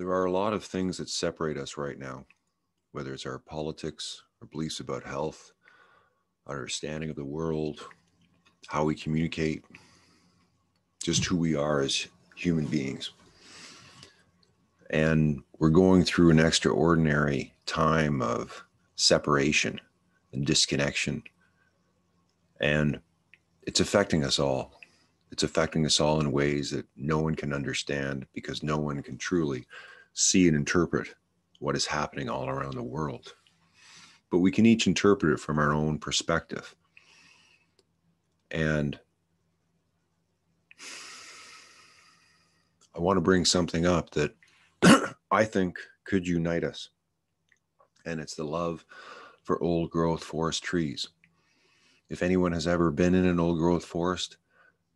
There are a lot of things that separate us right now, whether it's our politics, our beliefs about health, our understanding of the world, how we communicate, just who we are as human beings. And we're going through an extraordinary time of separation and disconnection. And it's affecting us all it's affecting us all in ways that no one can understand because no one can truly see and interpret what is happening all around the world. But we can each interpret it from our own perspective. And I want to bring something up that I think could unite us. And it's the love for old growth forest trees. If anyone has ever been in an old growth forest,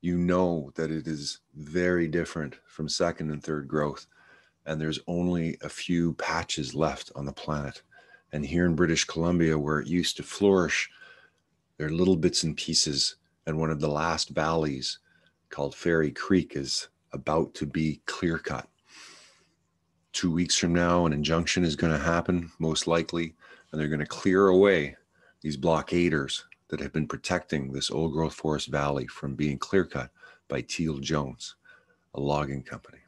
you know that it is very different from second and third growth. And there's only a few patches left on the planet. And here in British Columbia, where it used to flourish, there are little bits and pieces. And one of the last valleys called Fairy Creek is about to be clear cut. Two weeks from now, an injunction is going to happen, most likely, and they're going to clear away these blockaders that have been protecting this old growth forest valley from being clear cut by Teal Jones, a logging company.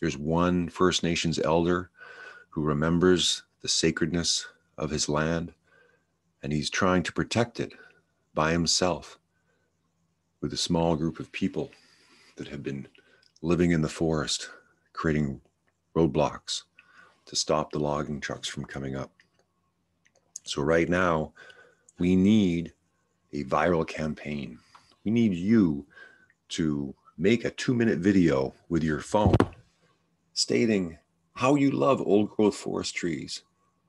There's one First Nations elder who remembers the sacredness of his land and he's trying to protect it by himself with a small group of people that have been living in the forest, creating roadblocks to stop the logging trucks from coming up. So, right now, we need a viral campaign. We need you to make a two minute video with your phone stating how you love old growth forest trees,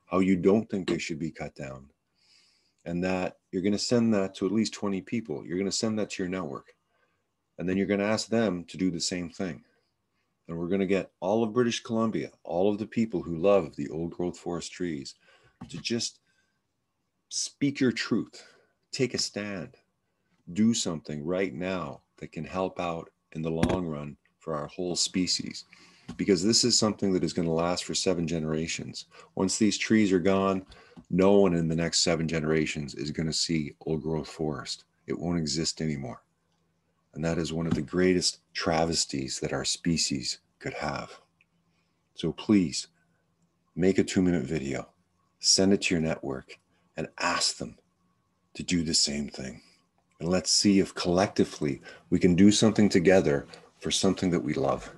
how you don't think they should be cut down, and that you're going to send that to at least 20 people. You're going to send that to your network. And then you're going to ask them to do the same thing. And we're going to get all of British Columbia, all of the people who love the old growth forest trees, to just speak your truth, take a stand, do something right now that can help out in the long run for our whole species. Because this is something that is going to last for seven generations. Once these trees are gone, no one in the next seven generations is going to see old growth forest. It won't exist anymore. And that is one of the greatest travesties that our species could have. So please make a two minute video, send it to your network, and ask them to do the same thing. And let's see if collectively we can do something together for something that we love.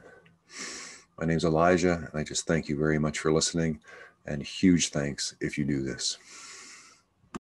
My name is Elijah, and I just thank you very much for listening, and huge thanks if you do this.